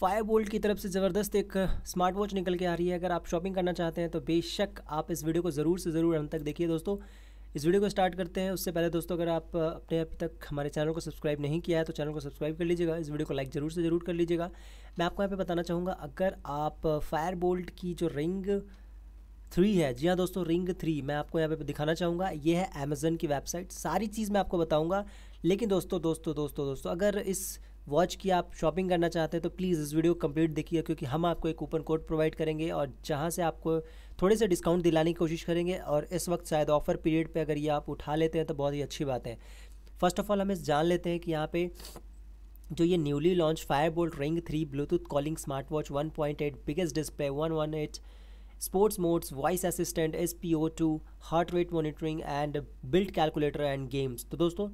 five volt की तरफ से ज़बरदस्त एक स्मार्ट वॉच निकल के आ रही है अगर आप शॉपिंग करना चाहते हैं तो बेशक आप इस वीडियो को ज़रूर से ज़रूर अंत तक देखिए दोस्तों इस वीडियो को स्टार्ट करते हैं उससे पहले दोस्तों अगर आप अपने अभी तक हमारे चैनल को सब्सक्राइब नहीं किया है तो चैनल को सब्सक्राइब कर लीजिएगा इस वीडियो को लाइक ज़रूर से ज़रूर कर लीजिएगा मैं आपको यहाँ पे बताना चाहूँगा अगर आप फायर बोल्ट की जो रिंग थ्री है जी हाँ दोस्तों रिंग थ्री मैं आपको यहाँ पे दिखाना चाहूँगा ये है अमेजन की वेबसाइट सारी चीज़ मैं आपको बताऊँगा लेकिन दोस्तों दोस्तों दोस्तों दोस्तों अगर इस वॉच की आप शॉपिंग करना चाहते हैं तो प्लीज़ इस वीडियो कंप्लीट देखिए क्योंकि हम आपको एक कूपन कोड प्रोवाइड करेंगे और जहाँ से आपको थोड़े से डिस्काउंट दिलाने की कोशिश करेंगे और इस वक्त शायद ऑफर पीरियड पे अगर ये आप उठा लेते हैं तो बहुत ही अच्छी बात है फर्स्ट ऑफ ऑल हम इस जान लेते हैं कि यहाँ पर जो ये newly launch Fire Boltt ring three Bluetooth calling smart watch one point eight biggest display one one eight sports modes voice assistant S P O two heart rate monitoring and built calculator and games तो दोस्तों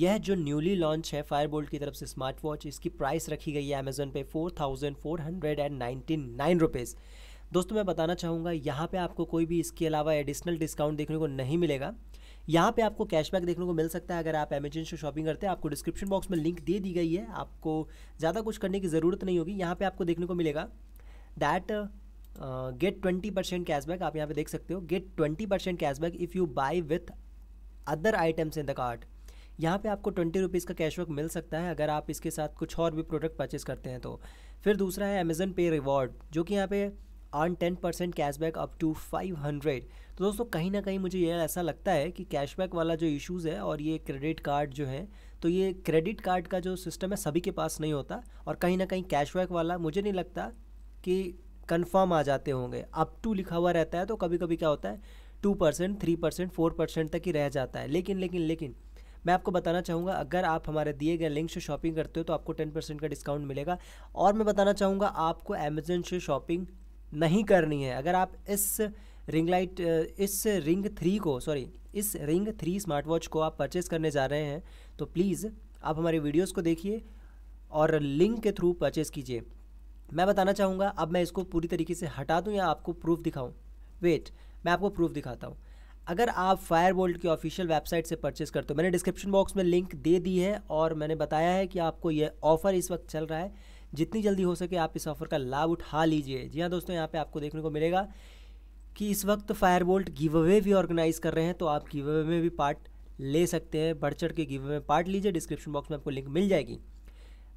यह जो newly launch है Fireboltt की तरफ से smart watch इसकी price रखी गई है अमेजोन पे four thousand four hundred and ninety nine rupees दोस्तों मैं बताना चाहूँगा यहाँ पे आपको कोई भी इसके अलावा एडिशनल डिस्काउंट देखने को नहीं मिलेगा यहाँ पे आपको कैशबैक देखने को मिल सकता है अगर आप अमेजन से शॉपिंग करते हैं आपको डिस्क्रिप्शन बॉक्स में लिंक दे दी गई है आपको ज़्यादा कुछ करने की ज़रूरत नहीं होगी यहाँ पर आपको देखने को मिलेगा that get twenty percent cashback आप यहाँ पे देख सकते हो get twenty percent cashback if you buy with other items in the cart यहाँ पे आपको ट्वेंटी रुपीज़ का कैशबैक मिल सकता है अगर आप इसके साथ कुछ और भी प्रोडक्ट परचेज़ करते हैं तो फिर दूसरा है अमेजन पे रिवॉर्ड जो कि यहाँ पे on ten percent cashback up to five hundred तो दोस्तों कहीं ना कहीं मुझे यह ऐसा लगता है कि कैशबैक वाला जो इशूज़ है और ये क्रेडिट कार्ड जो है तो ये क्रेडिट कार्ड का जो सिस्टम है सभी के पास नहीं होता और कहीं ना कहीं कैशबैक वाला मुझे नहीं लगता कि कन्फर्म आ जाते होंगे अप टू लिखा हुआ रहता है तो कभी कभी क्या होता है two percent three percent four percent तक ही रह जाता है लेकिन लेकिन लेकिन मैं आपको बताना चाहूँगा अगर आप हमारे दिए गए लिंक से शॉपिंग करते हो तो आपको टेन परसेंट का डिस्काउंट मिलेगा और मैं बताना चाहूँगा आपको अमेजन से शॉपिंग नहीं करनी है अगर आप इस रिंग लाइट इस रिंग थ्री को सॉरी इस रिंग थ्री स्मार्ट वॉच को आप परचेज़ करने जा रहे हैं तो प्लीज़ आप हमारे वीडियोज़ को देखिए और लिंक के थ्रू परचेज़ कीजिए मैं बताना चाहूँगा अब मैं इसको पूरी तरीके से हटा दूँ या आपको प्रूफ दिखाऊँ वेट मैं आपको प्रूफ दिखाता हूँ अगर आप फायर बोल्ट की ऑफिशियल वेबसाइट से परचेस करते हो मैंने डिस्क्रिप्शन बॉक्स में लिंक दे दी है और मैंने बताया है कि आपको यह ऑफ़र इस वक्त चल रहा है जितनी जल्दी हो सके आप इस ऑफ़र का लाभ उठा लीजिए जी हाँ दोस्तों यहाँ पे आपको देखने को मिलेगा कि इस वक्त फायर बोल्ट गिव अवे भी ऑर्गेनाइज़ कर रहे हैं तो आप गिव अवे में भी पार्ट ले सकते हैं बढ़ चढ़ के गिव अवे में पार्ट लीजिए डिस्क्रिप्शन बॉक्स में आपको लिंक मिल जाएगी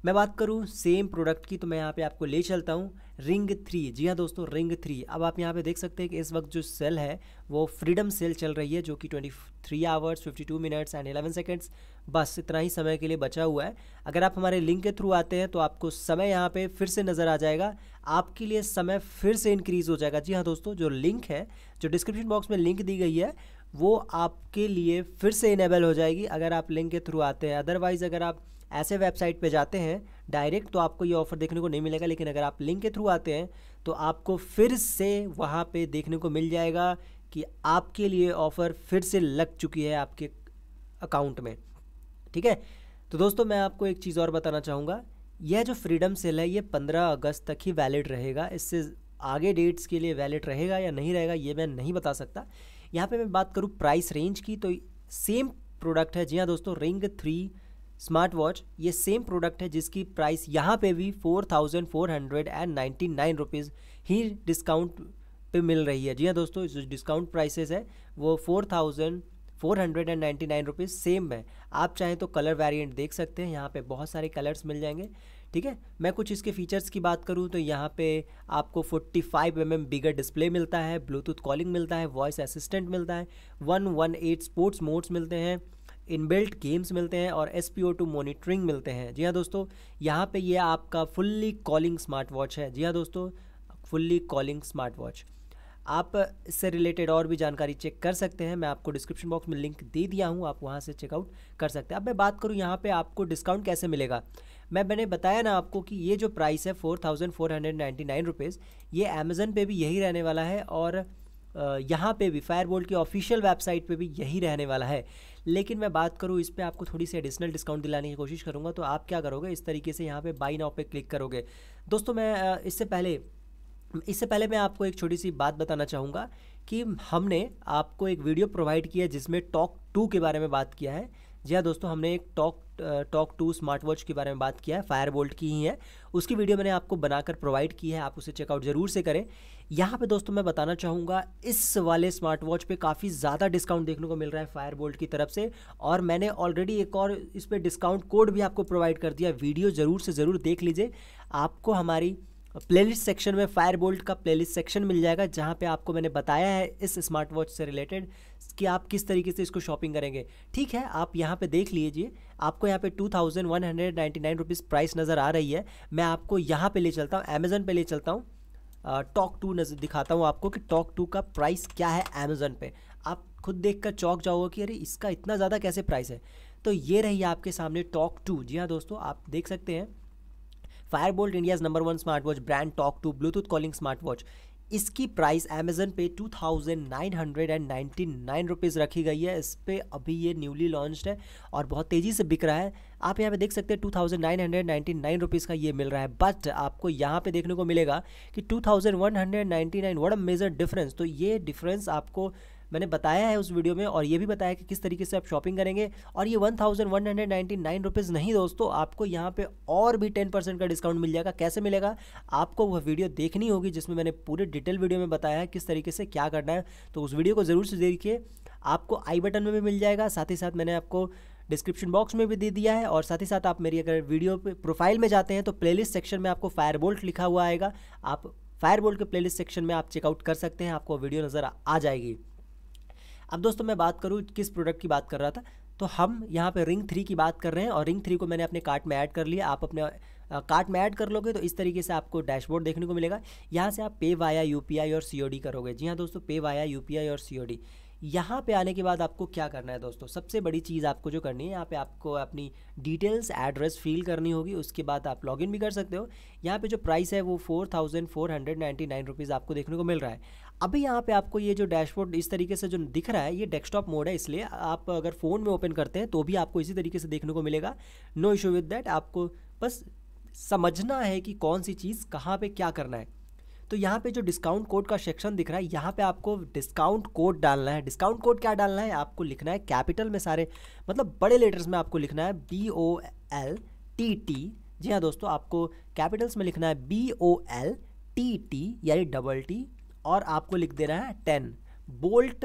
मैं बात करूँ सेम प्रोडक्ट की तो मैं यहाँ पे आपको ले चलता हूँ रिंग थ्री जी हाँ दोस्तों रिंग थ्री अब आप यहाँ पे देख सकते हैं कि इस वक्त जो सेल है वो फ्रीडम सेल चल रही है जो कि 23 three hours fifty two minutes and 11 seconds बस इतना ही समय के लिए बचा हुआ है अगर आप हमारे लिंक के थ्रू आते हैं तो आपको समय यहाँ पे फिर से नज़र आ जाएगा आपके लिए समय फिर से इंक्रीज़ हो जाएगा जी हाँ दोस्तों जो लिंक है जो डिस्क्रिप्शन बॉक्स में लिंक दी गई है वो आपके लिए फिर से इनेबल हो जाएगी अगर आप लिंक के थ्रू आते हैं अदरवाइज़ अगर आप ऐसे वेबसाइट पे जाते हैं डायरेक्ट तो आपको ये ऑफ़र देखने को नहीं मिलेगा लेकिन अगर आप लिंक के थ्रू आते हैं तो आपको फिर से वहाँ पे देखने को मिल जाएगा कि आपके लिए ऑफ़र फिर से लग चुकी है आपके अकाउंट में ठीक है तो दोस्तों मैं आपको एक चीज़ और बताना चाहूँगा यह जो फ्रीडम सेल है ये पंद्रह अगस्त तक ही वैलिड रहेगा इससे आगे डेट्स के लिए वैलिड रहेगा या नहीं रहेगा ये मैं नहीं बता सकता यहाँ पे मैं बात करूँ प्राइस रेंज की तो सेम प्रोडक्ट है जी हाँ दोस्तों रिंग थ्री स्मार्ट वॉच ये सेम प्रोडक्ट है जिसकी प्राइस यहाँ पे भी four thousand four hundred and ninety nine rupees ही डिस्काउंट पे मिल रही है जी हाँ दोस्तों जो डिस्काउंट प्राइसेस है वो four thousand four hundred and ninety nine rupees same है आप चाहें तो कलर वेरिएंट देख सकते हैं यहाँ पे बहुत सारे कलर्स मिल जाएंगे ठीक है मैं कुछ इसके फीचर्स की बात करूँ तो यहाँ पे आपको 45 फाइव mm बिगर डिस्प्ले मिलता है ब्लूटूथ कॉलिंग मिलता है वॉइस असिस्टेंट मिलता है 118 स्पोर्ट्स मोड्स मिलते हैं इनबिल्ट गेम्स मिलते हैं और एस पी मॉनिटरिंग मिलते हैं जी हाँ दोस्तों यहाँ पे ये आपका फुल्ली कॉलिंग स्मार्ट वॉच है जी हाँ दोस्तों फुल्ली कॉलिंग स्मार्ट वॉच आप इससे रिलेटेड और भी जानकारी चेक कर सकते हैं मैं आपको डिस्क्रिप्शन बॉक्स में लिंक दे दिया हूँ आप वहाँ से चेकआउट कर सकते हैं अब मैं बात करूँ यहाँ पे आपको डिस्काउंट कैसे मिलेगा मैं मैंने बताया ना आपको कि ये जो प्राइस है four thousand four hundred ninety nine rupees ये अमेज़न पे भी यही रहने वाला है और यहाँ पे भी फायर बोल्ट की ऑफिशियल वेबसाइट पे भी यही रहने वाला है लेकिन मैं बात करूँ इस पर आपको थोड़ी सी एडिशनल डिस्काउंट दिलाने की कोशिश करूँगा तो आप क्या करोगे इस तरीके से यहाँ पे बाई नाउ पे क्लिक करोगे दोस्तों मैं इससे पहले इससे पहले मैं आपको एक छोटी सी बात बताना चाहूँगा कि हमने आपको एक वीडियो प्रोवाइड किया जिसमें टॉक टू के बारे में बात किया है जी हाँ दोस्तों हमने एक talk talk two smart watch के बारे में बात किया है फायर बोल्ट की ही है उसकी वीडियो मैंने आपको बनाकर प्रोवाइड की है आप उसे चेकआउट ज़रूर से करें यहाँ पे दोस्तों मैं बताना चाहूँगा इस वाले स्मार्ट वॉच पे काफ़ी ज़्यादा डिस्काउंट देखने को मिल रहा है फायर बोल्ट की तरफ से और मैंने ऑलरेडी एक और इस पर डिस्काउंट कोड भी आपको प्रोवाइड कर दिया वीडियो ज़रूर से ज़रूर देख लीजिए आपको हमारी प्लेलिस्ट सेक्शन में फायर बोल्ट का प्लेलिस्ट सेक्शन मिल जाएगा जहाँ पे आपको मैंने बताया है इस स्मार्ट वॉच से रिलेटेड कि आप किस तरीके से इसको शॉपिंग करेंगे ठीक है आप यहाँ पे देख लीजिए आपको यहाँ पे two thousand one hundred ninety nine rupees price नज़र आ रही है मैं आपको यहाँ पे ले चलता हूँ अमेज़न पे ले चलता हूँ टॉक टू नजर दिखाता हूँ आपको कि टॉक टू का प्राइस क्या है अमेज़न पे आप खुद देख कर चौक जाओगे कि अरे इसका इतना ज़्यादा कैसे प्राइस है तो ये रही आपके सामने टॉक टू जी हाँ दोस्तों आप देख सकते हैं Fire Boltt India's number one smart watch brand talk two Bluetooth calling smart watch इसकी प्राइस अमेजन पे two thousand nine hundred and ninety nine rupees रखी गई है इस पर अभी ये न्यूली लॉन्च है और बहुत तेज़ी से बिक रहा है आप यहाँ पे देख सकते हैं two thousand nine hundred ninety nine rupees का ये मिल रहा है बट आपको यहाँ पे देखने को मिलेगा कि two thousand one hundred ninety nine what a major difference तो ये डिफरेंस आपको मैंने बताया है उस वीडियो में और ये भी बताया कि किस तरीके से आप शॉपिंग करेंगे और ये one thousand one hundred ninety nine rupees नहीं दोस्तों आपको यहाँ पे और भी टेन परसेंट का डिस्काउंट मिल जाएगा कैसे मिलेगा आपको वह वीडियो देखनी होगी जिसमें मैंने पूरे डिटेल वीडियो में बताया है किस तरीके से क्या करना है तो उस वीडियो को ज़रूर से देखिए आपको आई बटन में भी मिल जाएगा साथ ही साथ मैंने आपको डिस्क्रिप्शन बॉक्स में भी दे दिया है और साथ ही साथ आप मेरी अगर वीडियो पे प्रोफाइल में जाते हैं तो प्लेलिस्ट सेक्शन में आपको फायरबोल्ट लिखा हुआ आएगा आप फायरबोल्ट के प्लेलिस्ट सेक्शन में आप चेकआउट कर सकते हैं आपको वीडियो नज़र आ जाएगी अब दोस्तों मैं बात करूँ किस प्रोडक्ट की बात कर रहा था तो हम यहाँ पे रिंग थ्री की बात कर रहे हैं और रिंग थ्री को मैंने अपने कार्ट में ऐड कर लिया आप अपने कार्ट में ऐड कर लोगे तो इस तरीके से आपको डैशबोर्ड देखने को मिलेगा यहाँ से आप पे वाया यू और सी करोगे जी हाँ दोस्तों पे वाया यू और सी यहाँ पे आने के बाद आपको क्या करना है दोस्तों सबसे बड़ी चीज़ आपको जो करनी है यहाँ पे आपको अपनी डिटेल्स एड्रेस फिल करनी होगी उसके बाद आप लॉगिन भी कर सकते हो यहाँ पे जो प्राइस है वो four thousand four hundred ninety nine rupees आपको देखने को मिल रहा है अभी यहाँ पे आपको ये जो डैशबोर्ड इस तरीके से जो दिख रहा है ये डेस्कटॉप मोड है इसलिए आप अगर फ़ोन में ओपन करते हैं तो भी आपको इसी तरीके से देखने को मिलेगा नो इशू विद डैट आपको बस समझना है कि कौन सी चीज़ कहाँ पे क्या करना है तो यहाँ पे जो डिस्काउंट कोड का सेक्शन दिख रहा है यहाँ पे आपको डिस्काउंट कोड डालना है डिस्काउंट कोड क्या डालना है आपको लिखना है कैपिटल में सारे मतलब बड़े लेटर्स में आपको लिखना है B O L T T जी हाँ दोस्तों आपको कैपिटल्स में लिखना है B O L T T यानी डबल टी और आपको लिख देना है टेन बोल्ट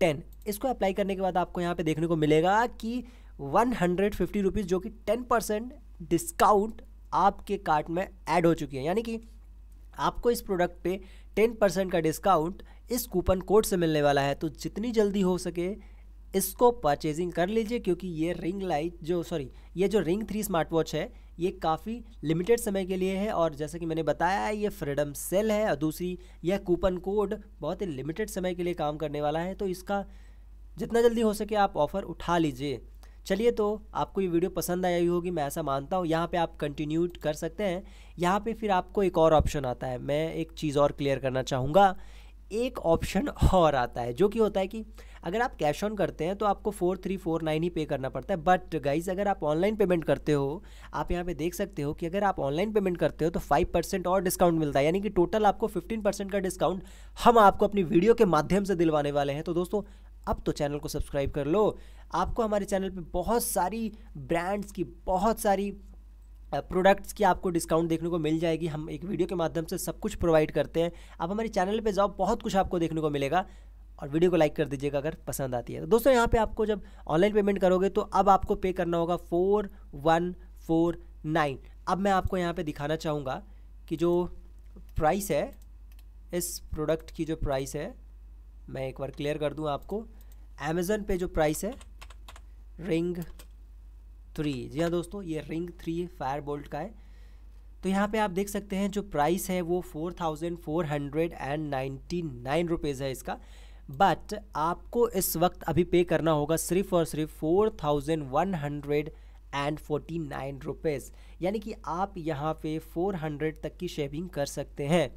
टेन इसको अप्लाई करने के बाद आपको यहाँ पे देखने को मिलेगा कि वन हंड्रेड फिफ्टी रुपीज़ जो कि टेन परसेंट डिस्काउंट आपके कार्ट में ऐड हो चुकी है यानी कि आपको इस प्रोडक्ट पे टेन परसेंट का डिस्काउंट इस कूपन कोड से मिलने वाला है तो जितनी जल्दी हो सके इसको परचेजिंग कर लीजिए क्योंकि ये रिंग लाइट जो सॉरी ये जो रिंग थ्री स्मार्ट वॉच है ये काफ़ी लिमिटेड समय के लिए है और जैसा कि मैंने बताया है ये फ्रीडम सेल है और दूसरी यह कूपन कोड बहुत ही लिमिटेड समय के लिए काम करने वाला है तो इसका जितना जल्दी हो सके आप ऑफ़र उठा लीजिए चलिए तो आपको ये वीडियो पसंद आई होगी मैं ऐसा मानता हूँ यहाँ पे आप कंटिन्यू कर सकते हैं यहाँ पे फिर आपको एक और ऑप्शन आता है मैं एक चीज़ और क्लियर करना चाहूँगा एक ऑप्शन और आता है जो कि होता है कि अगर आप कैश ऑन करते हैं तो आपको फोर थ्री फोर नाइन ही पे करना पड़ता है बट गाइज अगर आप ऑनलाइन पेमेंट करते हो आप यहाँ पे देख सकते हो कि अगर आप ऑनलाइन पेमेंट करते हो तो फाइव परसेंट और डिस्काउंट मिलता है यानी कि टोटल आपको फिफ्टीन परसेंट का डिस्काउंट हम आपको अपनी वीडियो के माध्यम से दिलवाने वाले हैं तो दोस्तों अब तो चैनल को सब्सक्राइब कर लो आपको हमारे चैनल पे बहुत सारी ब्रांड्स की बहुत सारी प्रोडक्ट्स की आपको डिस्काउंट देखने को मिल जाएगी हम एक वीडियो के माध्यम से सब कुछ प्रोवाइड करते हैं आप हमारे चैनल पे जाओ बहुत कुछ आपको देखने को मिलेगा और वीडियो को लाइक कर दीजिएगा अगर पसंद आती है तो दोस्तों यहाँ पे आपको जब ऑनलाइन पेमेंट करोगे तो अब आपको पे करना होगा फोर वन फोर नाइन अब मैं आपको यहाँ पे दिखाना चाहूँगा कि जो प्राइस है इस प्रोडक्ट की जो प्राइस है मैं एक बार क्लियर कर दूँ आपको अमेज़न पे जो प्राइस है रिंग थ्री जी हाँ दोस्तों ये रिंग थ्री फायर बोल्ट का है तो यहाँ पे आप देख सकते हैं जो प्राइस है वो four thousand four hundred and ninety nine rupees है इसका बट आपको इस वक्त अभी पे करना होगा सिर्फ और सिर्फ four thousand one hundred and forty nine rupees यानी कि आप यहाँ पे फोर हंड्रेड तक की शेविंग कर सकते हैं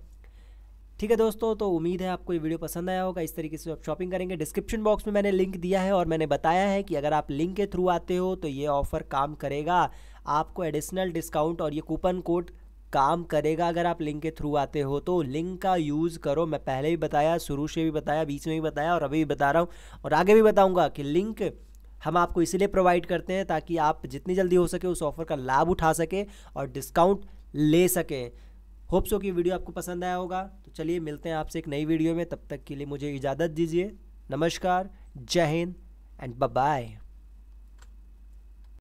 ठीक है दोस्तों तो उम्मीद है आपको ये वीडियो पसंद आया होगा इस तरीके से आप शॉपिंग करेंगे डिस्क्रिप्शन बॉक्स में मैंने लिंक दिया है और मैंने बताया है कि अगर आप लिंक के थ्रू आते हो तो ये ऑफ़र काम करेगा आपको एडिशनल डिस्काउंट और ये कूपन कोड काम करेगा अगर आप लिंक के थ्रू आते हो तो लिंक का यूज़ करो मैं पहले भी बताया शुरू से भी बताया बीच में भी बताया और अभी भी बता रहा हूँ और आगे भी बताऊँगा कि लिंक हम आपको इसीलिए प्रोवाइड करते हैं ताकि आप जितनी जल्दी हो सके उस ऑफ़र का लाभ उठा सकें और डिस्काउंट ले सकें होप सो कि वीडियो आपको पसंद आया होगा तो चलिए मिलते हैं आपसे एक नई वीडियो में तब तक के लिए मुझे इजाज़त दीजिए नमस्कार जय हिंद एंड बाय